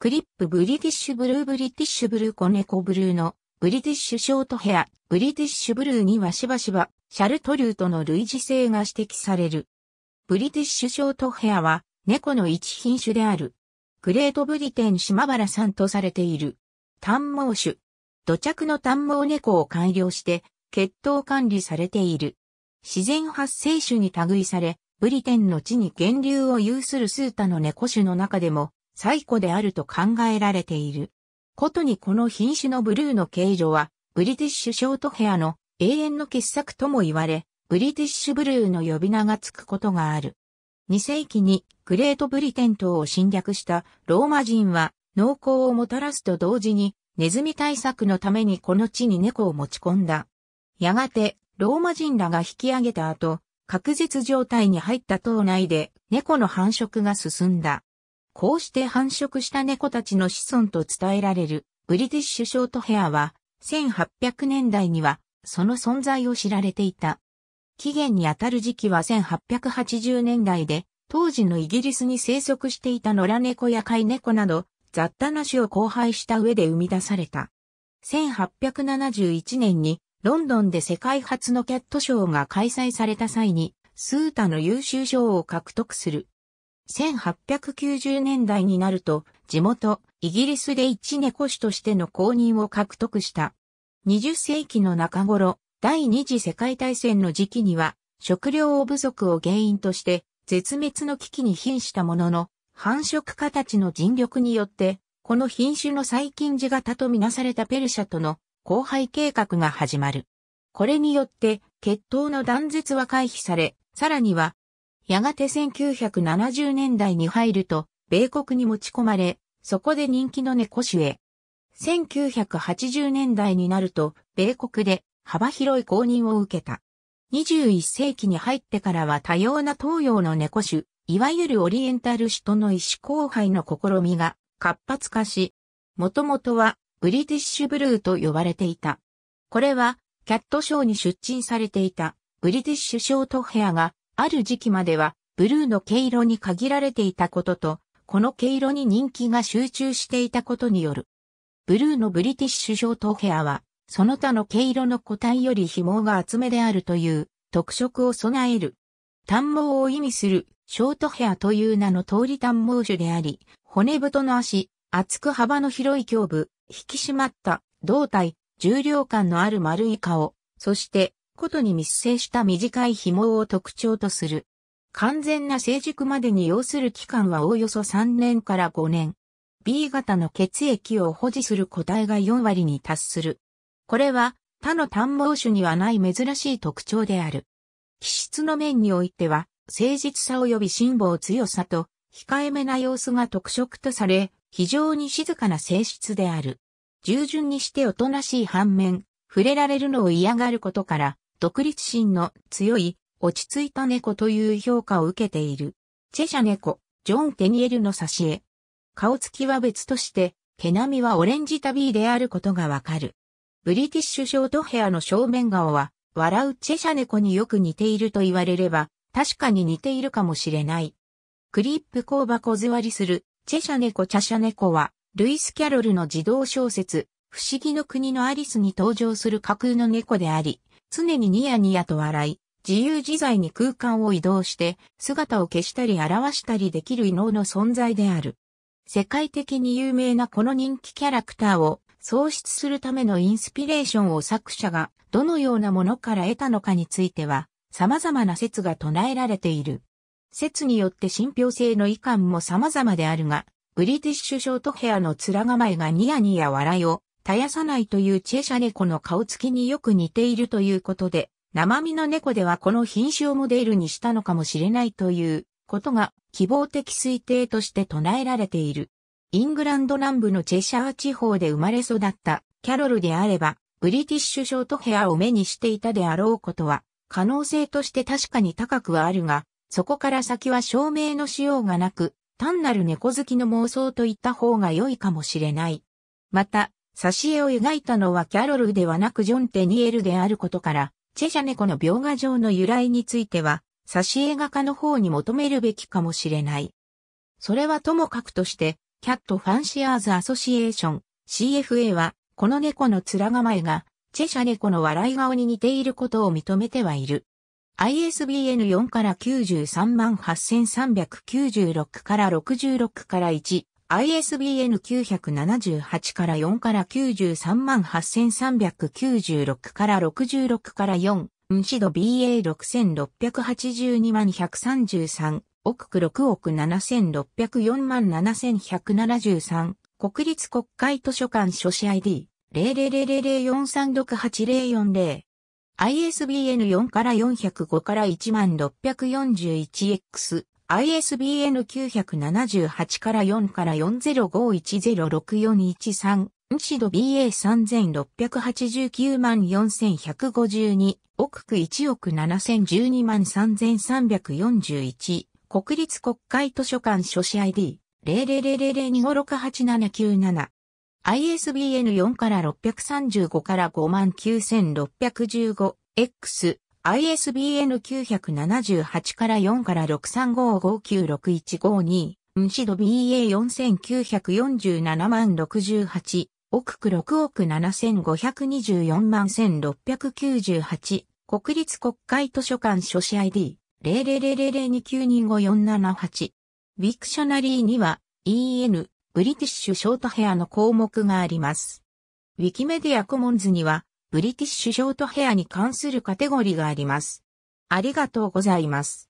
クリップブリティッシュブルーブリティッシュブルー子猫ブルーのブリティッシュショートヘア、ブリティッシュブルーにはしばしばシャルトリューとの類似性が指摘される。ブリティッシュショートヘアは猫の一品種である。グレートブリテン島原さんとされている。短毛種。土着の短毛猫を改良して血統管理されている。自然発生種に類され、ブリテンの地に源流を有するスータの猫種の中でも最古であると考えられている。ことにこの品種のブルーの形状は、ブリティッシュショートヘアの永遠の傑作とも言われ、ブリティッシュブルーの呼び名がつくことがある。2世紀にグレートブリテン島を侵略したローマ人は、農耕をもたらすと同時に、ネズミ対策のためにこの地に猫を持ち込んだ。やがて、ローマ人らが引き上げた後、確実状態に入った島内で猫の繁殖が進んだ。こうして繁殖した猫たちの子孫と伝えられるブリティッシュショートヘアは1800年代にはその存在を知られていた。起源にあたる時期は1880年代で当時のイギリスに生息していた野良猫や飼い猫など雑多な種を交配した上で生み出された。1871年にロンドンで世界初のキャットショーが開催された際にスータの優秀賞を獲得する1890年代になると、地元、イギリスで一猫種としての公認を獲得した。20世紀の中頃、第二次世界大戦の時期には、食料不足を原因として、絶滅の危機に瀕したものの、繁殖家たちの尽力によって、この品種の最近地型とみなされたペルシャとの交配計画が始まる。これによって、血統の断絶は回避され、さらにはやがて1970年代に入ると、米国に持ち込まれ、そこで人気の猫種へ。1980年代になると、米国で幅広い公認を受けた。21世紀に入ってからは多様な東洋の猫種、いわゆるオリエンタル種との意思交配の試みが活発化し、もともとはブリティッシュブルーと呼ばれていた。これはキャットショーに出陳されていたブリティッシュショートヘアがある時期まではブルーの毛色に限られていたことと、この毛色に人気が集中していたことによる。ブルーのブリティッシュショートヘアは、その他の毛色の個体より紐が厚めであるという特色を備える。短毛を意味するショートヘアという名の通り短毛種であり、骨太の足、厚く幅の広い胸部、引き締まった胴体、重量感のある丸い顔、そしてことに密生した短い紐を特徴とする。完全な成熟までに要する期間はおおよそ3年から5年。B 型の血液を保持する個体が4割に達する。これは他の単毛種にはない珍しい特徴である。気質の面においては、誠実さ及び辛抱強さと、控えめな様子が特色とされ、非常に静かな性質である。従順にしておとなしい反面、触れられるのを嫌がることから、独立心の強い、落ち着いた猫という評価を受けている。チェシャ猫、ジョン・テニエルの挿絵。顔つきは別として、毛並みはオレンジタビーであることがわかる。ブリティッシュショートヘアの正面顔は、笑うチェシャ猫によく似ていると言われれば、確かに似ているかもしれない。クリップ工場小座りする、チェシャ猫チャシャ猫は、ルイス・キャロルの児童小説、不思議の国のアリスに登場する架空の猫であり、常にニヤニヤと笑い、自由自在に空間を移動して、姿を消したり表したりできる異能の存在である。世界的に有名なこの人気キャラクターを創出するためのインスピレーションを作者がどのようなものから得たのかについては、様々な説が唱えられている。説によって信憑性の遺憾も様々であるが、ブリティッシュショートヘアの面構えがニヤニヤ笑いを絶やさないというチェシャ猫の顔つきによく似ているということで、生身の猫ではこの品種をモデルにしたのかもしれないということが希望的推定として唱えられている。イングランド南部のチェシャー地方で生まれ育ったキャロルであれば、ブリティッシュショートヘアを目にしていたであろうことは、可能性として確かに高くはあるが、そこから先は証明のしようがなく、単なる猫好きの妄想といった方が良いかもしれない。また、挿絵を描いたのはキャロルではなくジョン・テニエルであることから、チェジャネコの描画上の由来については、挿絵画家の方に求めるべきかもしれない。それはともかくとして、キャット・ファンシアーズ・アソシエーション、CFA は、この猫の面構えが、チェシャ猫の笑い顔に似ていることを認めてはいる。ISBN4 から93万8396から66から1、ISBN 978から4から93万8396から66から4、うんシド BA6682 万133、億区6億7604万7173、国立国会図書館書士 ID、0 0 0 0 4 3 6 8 0 4 0 ISBN4 から405から1万6 4 1 x ISBN 978から4から4051064113、シド BA3689 万4152、億区1億7012万3341、国立国会図書館書士 ID、0 0 0 0 2 5 6 8 7 9 7 ISBN4 から635から59615万、X、ISBN 978から4から6 3 5 5 9 6 1 5 2ムシド BA4947 万68、億区6億7524万1698、国立国会図書館書士 ID、000029254778。ウィクショナリーには、EN、ブリティッシュショートヘアの項目があります。ウィキメディアコモンズには、ブリティッシュショートヘアに関するカテゴリーがあります。ありがとうございます。